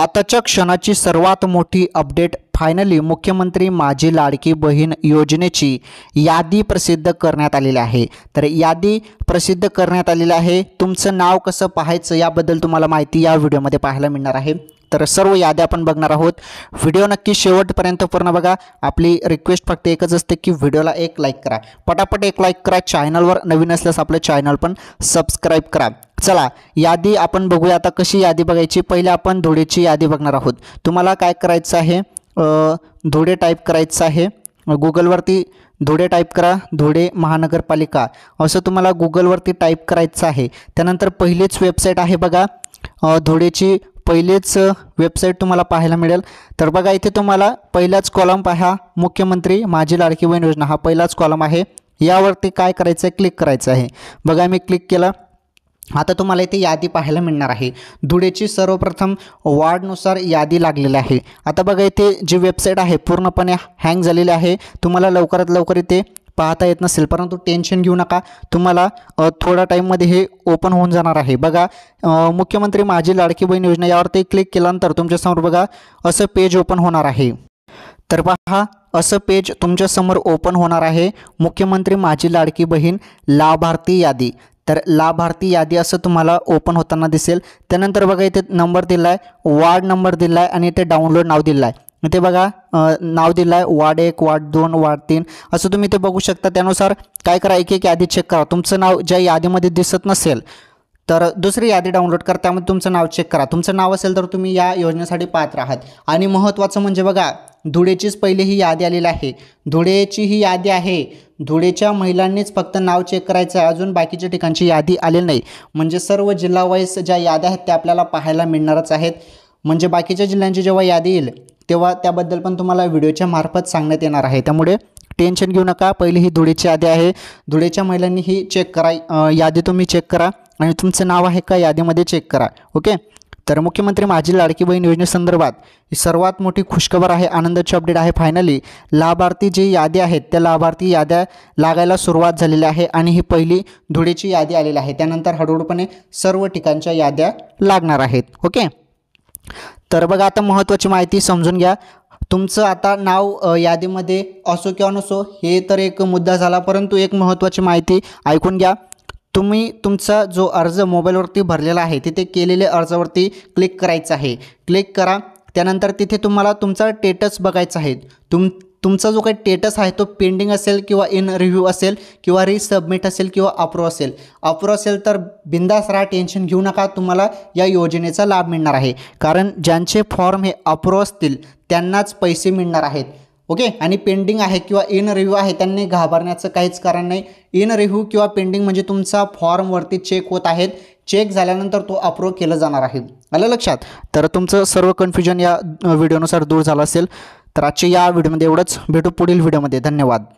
आताच्या क्षणाची सर्वात मोठी अपडेट फायनली मुख्यमंत्री माझी लाडकी बहीण योजनेची यादी प्रसिद्ध करण्यात आलेली आहे तर यादी प्रसिद्ध करण्यात आलेली आहे तुमचं नाव कसं पाहायचं याबद्दल तुम्हाला माहिती या व्हिडिओमध्ये पाहायला मिळणार आहे तर सर्व याद्या आपण बघणार आहोत व्हिडिओ नक्की शेवटपर्यंत पूर्ण बघा आपली रिक्वेस्ट फक्त एकच असते की व्हिडिओला एक लाईक करा पटापट एक लाईक करा चॅनलवर नवीन असल्यास आपलं चॅनल पण सबस्क्राईब करा चला यादी आपण बघूया आता कशी यादी बघायची पहिले आपण धुळेची यादी बघणार आहोत तुम्हाला काय करायचं आहे धुळे टाईप करायचं आहे गुगलवरती धुळे टाईप करा धुळे महानगरपालिका असं तुम्हाला गुगलवरती टाईप करायचं आहे त्यानंतर पहिलीच वेबसाईट आहे बघा धुळेची पहिलेच वेबसाईट तुम्हाला पाहायला मिळेल तर बघा इथे तुम्हाला पहिलाच कॉलम पहा मुख्यमंत्री माझी लाडकी बहीण योजना हा पहिलाच कॉलम आहे यावरती काय करायचं आहे क्लिक करायचं आहे बघा मी क्लिक केला आता तुम्हाला इथे यादी पाहायला मिळणार आहे धुळेची सर्वप्रथम वार्डनुसार यादी लागलेली आहे आता बघा इथे जी वेबसाईट आहे पूर्णपणे हँग झालेली आहे तुम्हाला लवकरात लवकर इथे पाहता येत नसेल परंतु टेन्शन घेऊ नका तुम्हाला थोड्या टाईममध्ये हे ओपन होऊन जाणार आहे बघा मुख्यमंत्री माझी लाडकी बहीण योजना यावरती क्लिक केल्यानंतर तुमच्यासमोर बघा असं पेज ओपन होणार आहे तर पहा असं पेज तुमच्यासमोर ओपन होणार आहे मुख्यमंत्री माझी लाडकी बहीण लाभार्थी यादी तर लाभार्थी यादी असं तुम्हाला ओपन होताना दिसेल त्यानंतर बघा इथे नंबर दिला आहे वार्ड नंबर दिला आहे आणि इथे डाउनलोड नाव दिलं आहे इथे बघा नाव दिलं आहे वार्ड एक वार्ड दोन वार्ड तीन असं तुम्ही इथे बघू शकता त्यानुसार काय करा एक एक यादी चेक करा तुमचं नाव ज्या यादीमध्ये दिसत नसेल तर दुसरी यादी डाउनलोड करा त्यामध्ये तुमचं नाव चेक करा तुमचं नाव असेल तर तुम्ही या योजनेसाठी पात्र आहात आणि महत्त्वाचं म्हणजे बघा धुळेचीच पहिली ही यादी आलेली आहे धुळेची ही यादी आहे धुळेच्या महिलांनीच फक्त नाव चेक करायचं आहे अजून बाकीच्या ठिकाणची यादी आलेली नाही म्हणजे सर्व जिल्हा वाईज ज्या याद्या आहेत त्या आपल्याला पाहायला मिळणारच आहेत म्हणजे बाकीच्या जिल्ह्यांची जेव्हा यादी येईल तेव्हा त्याबद्दल पण तुम्हाला व्हिडिओच्या मार्फत सांगण्यात येणार आहे त्यामुळे टेन्शन घेऊ नका पहिली ही धुळेची यादी आहे धुळेच्या महिलांनी ही चेक करा यादी तुम्ही चेक करा आणि तुमचं नाव आहे का यादीमध्ये चेक करा ओके तर मुख्यमंत्री माझी लाडकी बहीण योजनेसंदर्भात सर्वात मोठी खुशखबर आहे आनंदाची अपडेट आहे फायनली लाभार्थी जी यादी आहेत त्या लाभार्थी याद्या लागायला सुरुवात झालेली आहे आणि ही पहिली धुळेची यादी आलेली आहे त्यानंतर हळूहळूपणे सर्व ठिकाणच्या याद्या लागणार आहेत ओके तर बघा आता महत्त्वाची माहिती समजून घ्या तुमचं आता नाव यादीमध्ये असो किंवा नसो हे तर एक मुद्दा झाला परंतु एक महत्त्वाची माहिती ऐकून घ्या तुम्ही तुमचा जो अर्ज मोबाईलवरती भरलेला आहे तिथे केलेले अर्जावरती क्लिक करायचं आहे क्लिक करा त्यानंतर तिथे तुम्हाला तुमचा टेटस बघायचा आहे तुम तुमचा जो काही टेटस आहे तो पेंडिंग असेल किंवा इन रिव्ह्यू असेल किंवा रिसबमिट असेल किंवा अप्रूव असेल अप्रूव असेल तर बिंदास राहा टेन्शन घेऊ नका तुम्हाला या योजनेचा लाभ मिळणार आहे कारण ज्यांचे फॉर्म हे अप्रूव असतील त्यांनाच पैसे मिळणार आहेत ओके आणि पेंडिंग आहे किंवा इन रिव्ह्यू आहे त्यांनी घाबरण्याचं काहीच कारण नाही इन रिव्ह्यू किंवा पेंडिंग म्हणजे तुमचा फॉर्मवरती चेक होत आहेत चेक झाल्यानंतर तो अप्रूव्ह केलं जाणार आहे आलं लक्षात तर तुमचं सर्व कन्फ्युजन या व्हिडिओनुसार दूर झालं असेल तर आजच्या या व्हिडिओमध्ये एवढंच भेटू पुढील व्हिडिओमध्ये धन्यवाद